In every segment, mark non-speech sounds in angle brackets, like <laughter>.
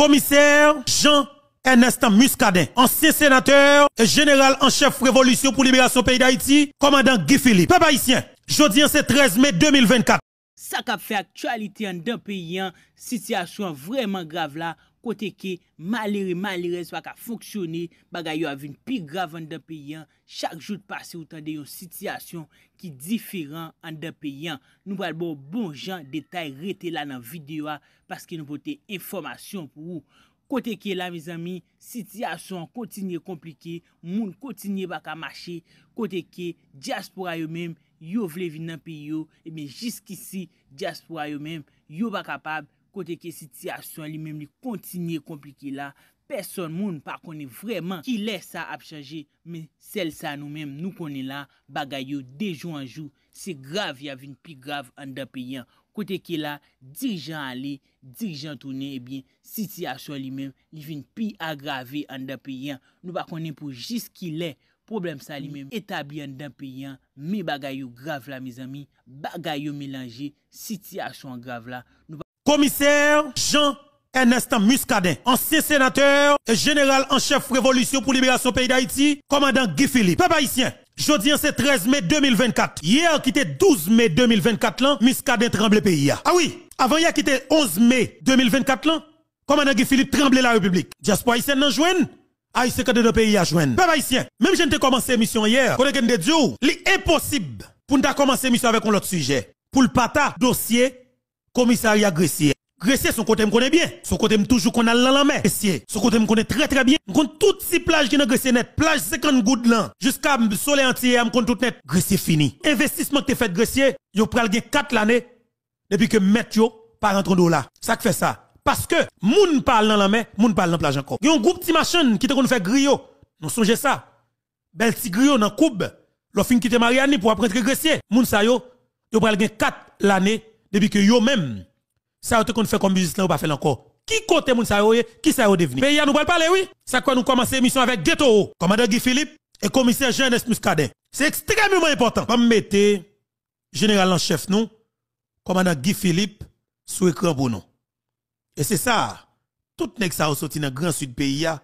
commissaire Jean Ernest Muscadin, ancien sénateur et général en chef révolution pour libération pays d'Haïti, commandant Guy Philippe. Peuple haïtien, jeudi c'est 13 mai 2024. Ça a fait actualité en deux pays, hein. situation vraiment grave là, Kote ke, malere malere sou a ka foksyone baga yo avin pi grav an de pe yon. Chak jout pase ou tan de yon sityasyon ki diferan an de pe yon. Nou pal bon bon jan detay rete la nan videyo a paske nou pote informasyon pou ou. Kote ke la, mizami, sityasyon kontinye komplike, moun kontinye baka mache. Kote ke, jas pou a yo menm, yo vlevi nan pe yo. E men, jiski si, jas pou a yo menm, yo baka pab. Kote ke siti aswa li menm li kontinye komplike la, person moun pa kone vreman ki lè sa ap chanje, men sel sa nou menm nou kone la bagay yo dejou anjou, se grav ya vin pi grav an da piyan. Kote ke la dirijan ale, dirijan tounen, e bin siti aswa li menm li vin pi agrave an da piyan. Nou pa kone pou jis ki lè, problem sa li menm etabli an da piyan, mi bagay yo grav la, bagay yo melange, siti aswa grav la. Commissaire Jean Ernest Muscadin, ancien sénateur et général en chef révolution pour libération pays d'Haïti, commandant Guy Philippe. Peuple haïtien, Jeudi, c'est 13 mai 2024. Hier, qui était 12 mai 2024, là, Muscadin tremble pays. Ah oui, avant y qui était 11 mai 2024, là, commandant Guy Philippe tremble la République. Diaspora haïtienne n'en joigne. Haïtien quand de pays à joindre. Papa haïtien, même j'ai commencé l'émission hier, quand est impossible l'impossible pour nous commencer l'émission avec un autre sujet. Pour le pata, dossier commissariat Gressier. Gressier, son côté me connaît bien. Son côté me toujours qu'on a l'an la mer. son côté me connaît très très bien. Je compte toutes ces plages qui sont Gressier net. Plage 50 gouttes là. Jusqu'à soleil entier, je compte tout net. Gressier fini. Investissement que tu fait Gressier, Tu pral gain 4 l'année depuis que mettre Par par entre là. Ça fait ça. Parce que, moun parle dans la mer, moun parle dans la plage encore. Il y a un groupe de machin qui te qu'on fait griot. Nous songez ça. Belle petit griot dans coupe. L'offre qui te marié pour apprendre Gressier. Moun sa yo, yo pral gain 4 l'année depuis que yo même ça te qu'on fait comme business là ou pas fait encore qui côté moun sa qui ça il y pays nous pas parler oui ça quoi nous commencer mission avec ghetto commandant Guy Philippe et commissaire jean Muscadet c'est extrêmement important Comme mettre général en chef nous commandant Guy Philippe sous écran pour nous et c'est ça tout nèg ça sorti dans le grand sud pays a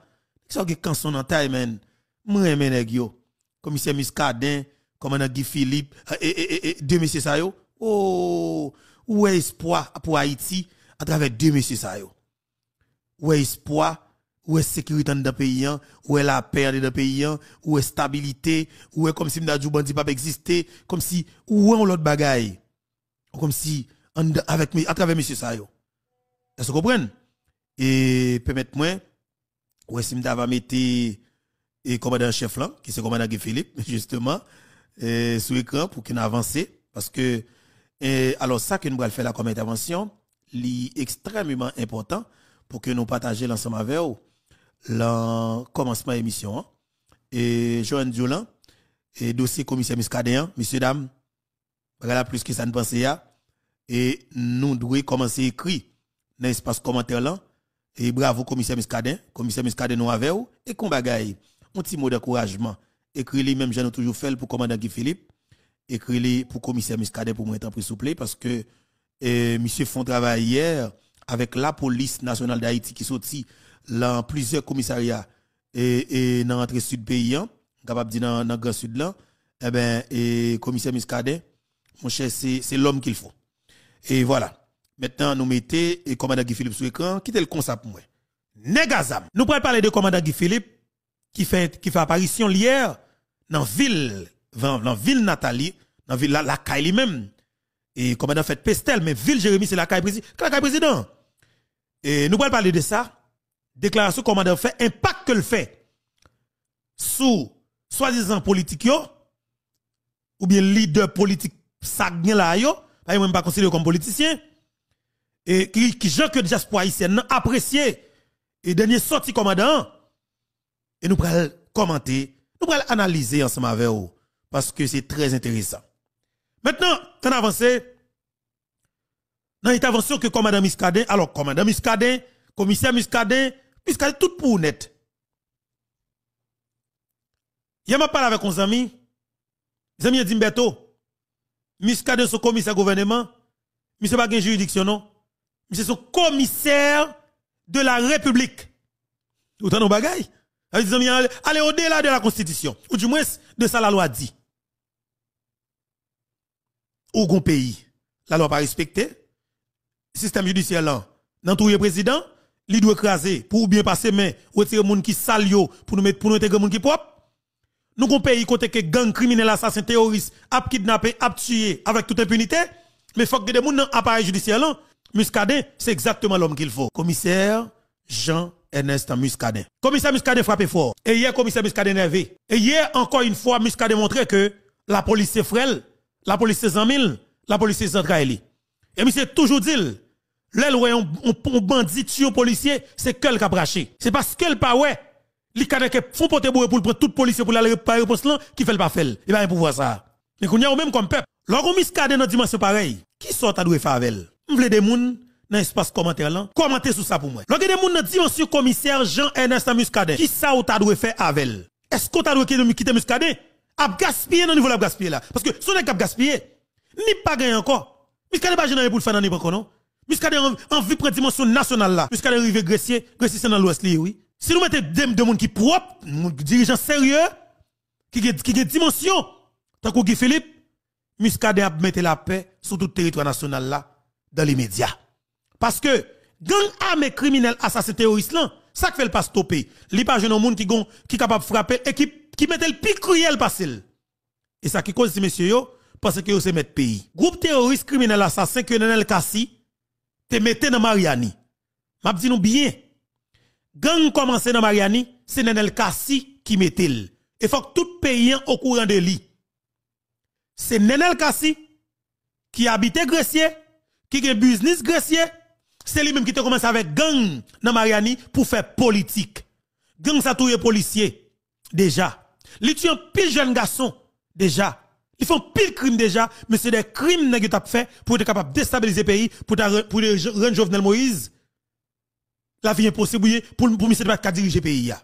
ça qui en taille men moi men yo commissaire Muscadet commandant Guy Philippe et, deux messieurs ça yo oh où est espoir pour Haïti à travers deux messieurs ça Où est espoir où est sécurité dans le pays, hein? où est la paix dans le pays, hein? où est stabilité, où est comme si Mdadjou Bandi pas exister, comme si, où est l'autre bagaille, comme si, avec, à travers M. Sayo. Est-ce que vous comprenez? Et, permettez-moi, où est-ce va mettre, et commandant chef là, qui c'est commandant Guy Philippe, <laughs> justement, sur l'écran écran pour qu'il avance, parce que, et alors, ça que nous allons faire là comme intervention, c'est extrêmement important pour que nous partagions l'ensemble avec vous le commencement de l'émission. Hein. Et Joanne Diolan, et dossier commissaire Muscadéen, hein. messieurs, dames, voilà plus que ça ne pensait à. Et nous devons commencer à écrire dans l'espace commentaire là. Et bravo, commissaire Muscadin. Commissaire Muscadin, nous avec vous. Et qu'on bagaille. Un petit mot d'encouragement. écrit lui même, ai toujours fait pour commandant Guy Philippe écrit pour commissaire Muscadet pour moi être souple parce que euh, monsieur font travail hier avec la police nationale d'Haïti qui sorti dans plusieurs commissariats et, et dans l'entrée sud pays hein. capable dire dans le grand sud là eh ben et commissaire Muscadet mon cher c'est l'homme qu'il faut et voilà maintenant nous mettez et commandant Guy Philippe sur écran qui était le concept pour moi Negazam nous pourrions parler de commandant Guy Philippe qui fait qui fait apparition hier dans la ville dans la ville Nathalie, dans la ville la, la même. Et commandant fait Pestel, mais ville Jérémy, c'est la caille président. La caille président. Et nous allons parler de ça. Déclaration commandant fait, impact que le fait sous soi-disant politique yo, ou bien leader politique ça là yo, même pas considéré comme politicien. Et qui, qui gens que il n'a apprécié et dernier sorti commandant. Et nous allons commenter, nous allons analyser ensemble avec vous parce que c'est très intéressant. Maintenant, on avance. Dans l'intervention que commandant Muscadet. alors commandant Miskadin, commissaire Muscadin, Muscadin, tout pour net. a m'a parlé avec un ami. Mes amis dit Mbeto, son commissaire gouvernement, monsieur pas juridiction, non? Monsieur son commissaire de la République. Tout nos bagailles amis, allez au-delà de la Constitution, ou du moins de ça la loi dit. Au gon pays, la loi pas respectée, système judiciaire là, dans tout le président, il doit écraser pour bien passer mais retirer monde qui salio pour nous mettre pour nous intégrer monde qui propre. Nous gon pays côté que gang criminel assassin terroriste a kidnappé, a tué avec toute impunité, mais faut que des gens dans l'appareil judiciaire là, Muscadet, c'est exactement l'homme qu'il faut. Commissaire Jean Ernest Muscadet. Commissaire Muscadet frappé fort. Et hier, commissaire Muscadet énervé. Et hier, encore une fois, Muscadet montré que la police est frêle, la police en mille, la police c'est faire. Et monsieur toujours dit, là, on, on, on bandit, sur policier, c'est qu'elle qui a braché. C'est parce qu'elle pas ouais. Les cadets qui font porter pour prendre tout policier pour la poste là, qui fait le pas faire. Et pas pouvoir ça. Mais qu'on y a même comme peuple. Lorsqu'on miscade dans dimension pareille, qui sort à doué faire avec elle? des mounes dans l'espace commentaire là, commentez sur ça pour moi. Lorsque des gens dit monsieur commissaire Jean-Ernest Muscadet, qui ça ou t'as dû faire avec Est-ce qu'on t'a dû quitter Muscadet à gaspiller dans le niveau de gaspiller là. Parce que si on est gaspiller, ni pas gagner encore. Muscadet pas généré pour le faire dans les banques non. Muscadet en, en une dimension nationale là. Muscadet arrivé Grécier Grécier c'est dans l'ouest là, oui. Si nous mettons des de monde qui propre, dirigeants sérieux, qui qui dimension, tant qu'on Philippe, Muscadet a mis la paix sur tout le territoire national là dans les médias. Parce que gang armé criminel assassin terroriste là, ça ne fait pas stopper. Li pas jeune monde qui gon qui capable frapper et qui qui mettait le plus cruel passer. Et ça qui cause Monsieur messieurs parce que vous se mettre pays. Groupe terroriste criminel assassin Nenel Kassi te metté dans Mariani. M'a dit nous bien. Gang commencé dans Mariani, c'est Nenel Kassi qui mettait Et faut que tout pays au courant de lui. C'est Nenel Kassi qui habitait Grecier, qui a business Grecier c'est lui-même qui te commence avec gang dans Mariani pour faire politique. Gang ça les policiers. Déjà. Li tue un pile jeune garçon. Déjà. Ils font pile crimes déjà, mais c'est des crimes qui tu fait pour être capable de déstabiliser le pays, pour, pour rendre Jovenel Moïse la vie impossible pour pour monsieur pas diriger pays ya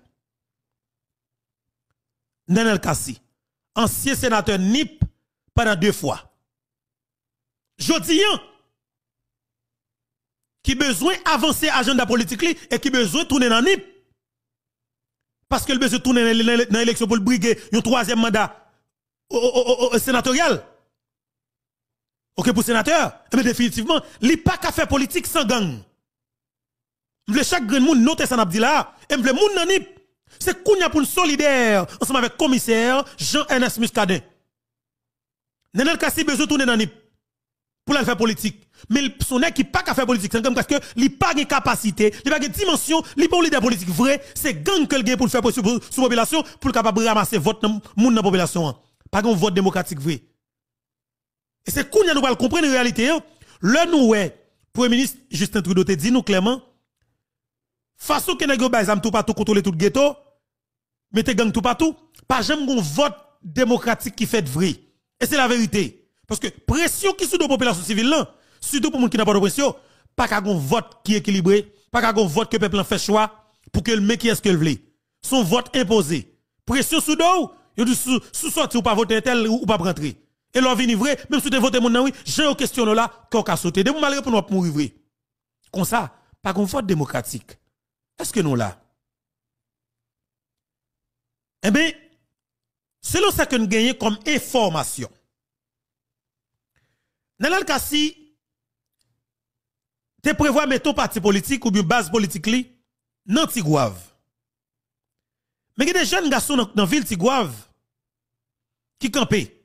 Nenel Kassi ancien sénateur NIP pendant deux fois Jodian hein, qui besoin avancer agenda politique et qui besoin tourner dans NIP. Parce qu'il besoin tourner dans l'élection pour le briguer un troisième mandat sénatorial. Ok, pour sénateur. Mais eh définitivement, a pas qu'à faire politique sans gang. que chaque grand monde noter ça n'a dit là. Et eh, m'vle monde dans NIP. C'est Kounia pour solidaire, ensemble avec commissaire Jean-Ernest Muscadet. Nenel Kassi besoin tourner dans NIP pour faire politique. Mais son nèg qui pas qu'à faire politique, c'est comme parce que il pas de capacité, il pas de dimension, il pas leader politique vrai, c'est gang que le pour faire sur la population pour capable ramasser vote monde la population. Pas un vote démocratique vrai. Et c'est qu'on nous va comprendre la réalité. Hein. Le nous Premier ministre Justin Trudeau te dit nous clairement façon que nèg pas tout partout contrôler tout ghetto, mettez gang tout partout, pas j'aime un vote démocratique qui fait vrai. Et c'est la vérité. Parce que pression qui est sur la population civile, là, surtout pour les gens qui n'ont pas de pression, pas qu'à un vote qui est équilibré, pas qu'à vote que le peuple fait choix pour que le mec qui est ce qu'il veut. Son vote imposé. Pression sous dos, il dit sous sou sorti ou pas voter tel ou pas rentrer. Et l'on vient vrai, même si tu voté mon oui, j'ai une question là, qu'on a sauté. De vous malgré pour nous mourir vrai. Comme ça, pas qu'on vote démocratique. Est-ce que nous là? Eh bien, selon ce que nous gagnons comme information, dans le cas ci tu prévois mettre parti politique ou bien base politique dans Tigouave. Mais il y a des jeunes garçons dans la ville Tigouave qui campaient.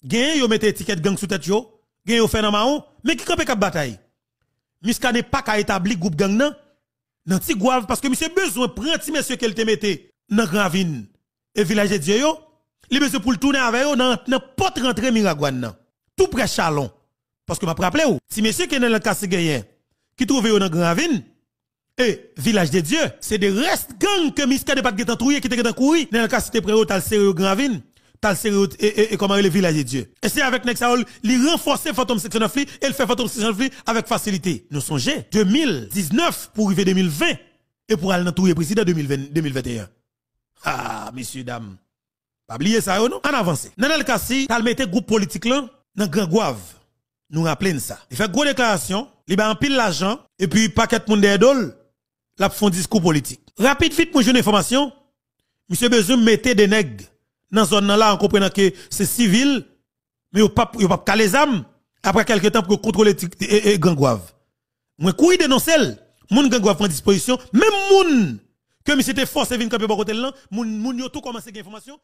Ils yo des étiquette gang sous tête ils font yo fait dans maon, mais qui campait cap bataille. Miska n'est pas qu'à établir groupe gang dans Tigouave parce que monsieur besoin prendre petit monsieur qu'elle te mette dans Gravine et village de Dieu yo, il besoin pour le tourner avec yo dans n'importe rentrée Miragouane nan tout près Chalon. Parce que m'a rappelé ou, si monsieur qui casse gagnant qui trouve dans Gravine, et eh, village de Dieu, c'est des restes gang que de pas de trouillé qui était dans courir, dans le cas c'était près le sérieux t'as le sérieux et, et, comment le village de Dieu. Et c'est avec Nexaol, il renforcer Fantôme 69 et il fait Phantom 69 avec facilité. Nous songez 2019 pour arriver 2020 et pour aller dans le président 2020, 2021. Ah, Monsieur Dame Pas oublier ça non? En avance. Dans le t'as si, t'as groupe politique là dans Grand Nous rappelons ça. Il fait gros déclaration, il ba en pile l'argent, et puis paquet monde d'idole, la un discours politique. Rapide, vite, j'ai une information. Monsieur Bezoum mettez des nègres dans zone là, en comprenant que c'est civil, mais il pas, a pas les âmes après quelques temps pour contrôler et, et, Gangouave. Moi, couille dénoncer, moun Gangouave prend disposition, même moun, que monsieur était forcé de venir camper côté là, moun, moun yo tout commencé à information.